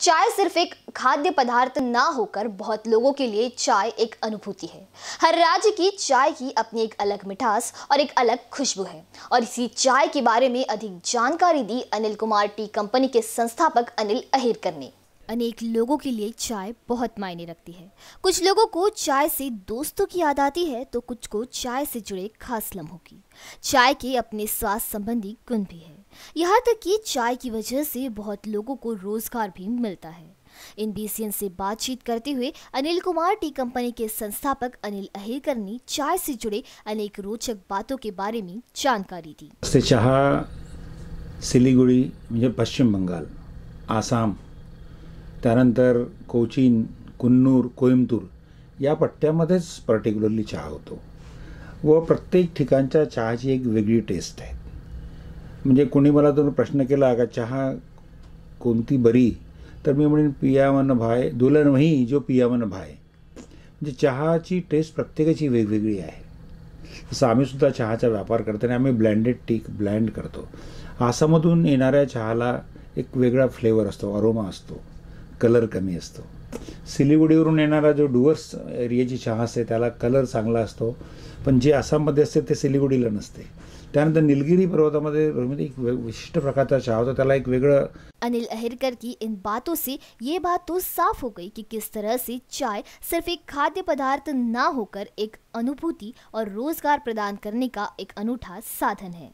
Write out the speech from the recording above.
चाय सिर्फ एक खाद्य पदार्थ ना होकर बहुत लोगों के लिए चाय एक अनुभूति है हर राज्य की चाय की अपनी एक अलग मिठास और एक अलग खुशबू है और इसी चाय के बारे में अधिक जानकारी दी अनिल कुमार टी कंपनी के संस्थापक अनिल अहिरकर ने अनेक लोगों के लिए चाय बहुत मायने रखती है कुछ लोगों को चाय से दोस्तों की याद आती है तो कुछ को चाय से जुड़े खास लम्हों की चाय के अपने स्वास्थ्य संबंधी गुण भी है यहाँ तक कि चाय की वजह से बहुत लोगों को रोजगार भी मिलता है इन बीसीएन से बातचीत करते हुए अनिल कुमार टी कंपनी के संस्थापक अनिल अहिरकर ने चाय से जुड़े अनेक रोचक बातों के बारे में जानकारी दी चाह सिलीगुड़ी मुझे पश्चिम बंगाल आसाम त्यानंतर कोचीन कुन्नूर कोयमतूर या पट्ट्यामध्येच पर्टिक्युलरली चहा होतो व प्रत्येक ठिकाणच्या चहाची एक वेगळी टेस्ट आहे म्हणजे कोणी मला जर प्रश्न केला का चहा कोणती बरी तर मी म्हणेन पियामन भाय दुलन वही जो पियामन भाय म्हणजे चहाची टेस्ट प्रत्येकाची वेगवेगळी आहे जसं आम्हीसुद्धा चहाचा व्यापार करतो आणि आम्ही ब्लँडेड टीक ब्लँड करतो आसामधून येणाऱ्या चहाला एक वेगळा फ्लेवर असतो अरोमा असतो कलर कमी असतो सिलिगुडीवरून येणारा जो डुअर्स एरियाची चहा असते त्याला कलर चांगला असतो पण जे आसाममध्ये असते ते सिलिगुडीला नसते त्यानंतर निलगिरी पर्वतामध्ये एक विशिष्ट प्रकारचा चहा होता त्याला एक वेगळं अनिल अहिरकर की इन बातों से ये बात तो साफ हो गई कि किस तरह से चाय सिर्फ एक खाद्य पदार्थ ना होकर एक अनुभूति और रोजगार प्रदान करने का एक अनूठा साधन है